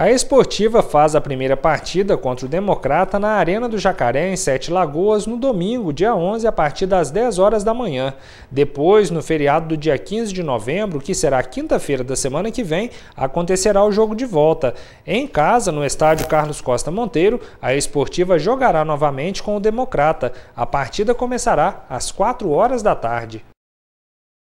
A esportiva faz a primeira partida contra o Democrata na Arena do Jacaré, em Sete Lagoas, no domingo, dia 11, a partir das 10 horas da manhã. Depois, no feriado do dia 15 de novembro, que será quinta-feira da semana que vem, acontecerá o jogo de volta. Em casa, no estádio Carlos Costa Monteiro, a esportiva jogará novamente com o Democrata. A partida começará às 4 horas da tarde.